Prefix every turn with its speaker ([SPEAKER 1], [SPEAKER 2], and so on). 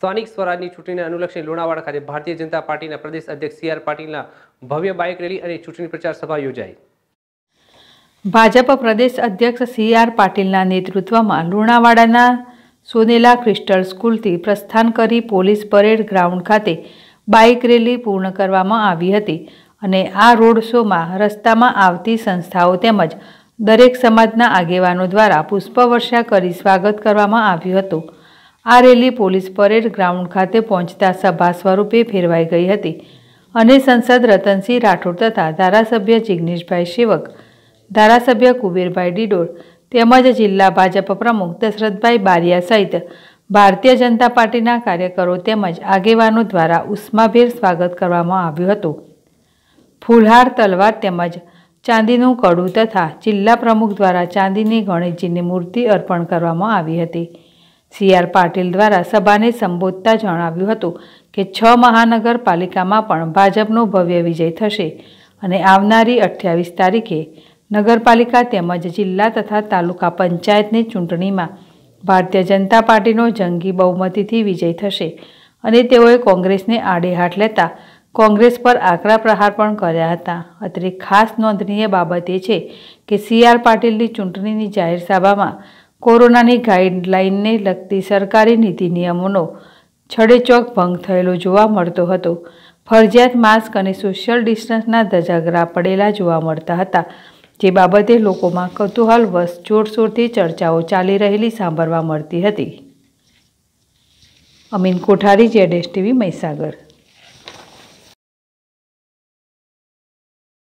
[SPEAKER 1] સ્થાનિક સ્વરાજની ચૂંટણીને અનુલક્ષીને લુણાવાડા ખાતે ભારતીય જનતા પાર્ટીના પ્રદેશ અધ્યક્ષ સી આર પાટીલના ભવ્ય બાઇક રેલી અને ચૂંટણી પ્રચાર સભા યોજાઈ
[SPEAKER 2] ભાજપ પ્રદેશ અધ્યક્ષ સી આર પાટીલના નેતૃત્વમાં લુણાવાડાના સોનેલા ક્રિસ્ટલ સ્કૂલથી પ્રસ્થાન કરી પોલીસ પરેડ ગ્રાઉન્ડ ખાતે બાઇક રેલી પૂર્ણ કરવામાં આવી હતી અને આ રોડ શોમાં રસ્તામાં આવતી સંસ્થાઓ તેમજ દરેક સમાજના આગેવાનો દ્વારા પુષ્પવર્ષા કરી સ્વાગત કરવામાં આવ્યું હતું આ રેલી પોલીસ પરેડ ગ્રાઉન્ડ ખાતે પહોંચતા સભા સ્વરૂપે ફેરવાઈ ગઈ હતી અને સંસદ રતનસિંહ રાઠોડ તથા ધારાસભ્ય જિગ્નેશભાઈ શિવક ધારાસભ્ય કુબેરભાઈ ડીડોર તેમજ જિલ્લા ભાજપ પ્રમુખ દશરથભાઈ બારિયા સહિત ભારતીય જનતા પાર્ટીના કાર્યકરો તેમજ આગેવાનો દ્વારા ઉષ્માભેર સ્વાગત કરવામાં આવ્યું હતું ફૂલહાર તલવાર તેમજ ચાંદીનું કડું તથા જિલ્લા પ્રમુખ દ્વારા ચાંદીની ગણેશજીની મૂર્તિ અર્પણ કરવામાં આવી હતી સી આર પાટીલ દ્વારા સભાને સંબોધતા જણાવ્યું હતું કે છ મહાનગરપાલિકામાં પણ ભાજપનો ભવ્ય વિજય થશે અને આવનારી અઠ્યાવીસ તારીખે નગરપાલિકા તેમજ જિલ્લા તથા તાલુકા પંચાયતની ચૂંટણીમાં ભારતીય જનતા પાર્ટીનો જંગી બહુમતીથી વિજય થશે અને તેઓએ કોંગ્રેસને આડે લેતા કોંગ્રેસ પર આકરા પ્રહાર પણ કર્યા હતા અત્રે ખાસ નોંધનીય બાબત એ છે કે સી આર પાટીલની ચૂંટણીની જાહેર સભામાં કોરોનાની ગાઈડલાઇનને લગતી સરકારી નીતિ નિયમોનો છડેચોક ભંગ થયેલો જોવા મળતો હતો ફરજિયાત માસ્ક અને સોશિયલ ડિસ્ટન્સના ધજાગરા પડેલા જોવા મળતા હતા જે બાબતે લોકોમાં કૌતૂહલવશ જોરશોરથી ચર્ચાઓ ચાલી રહેલી સાંભળવા મળતી હતી અમીન કોઠારી જેડેશ ટીવી મહીસાગર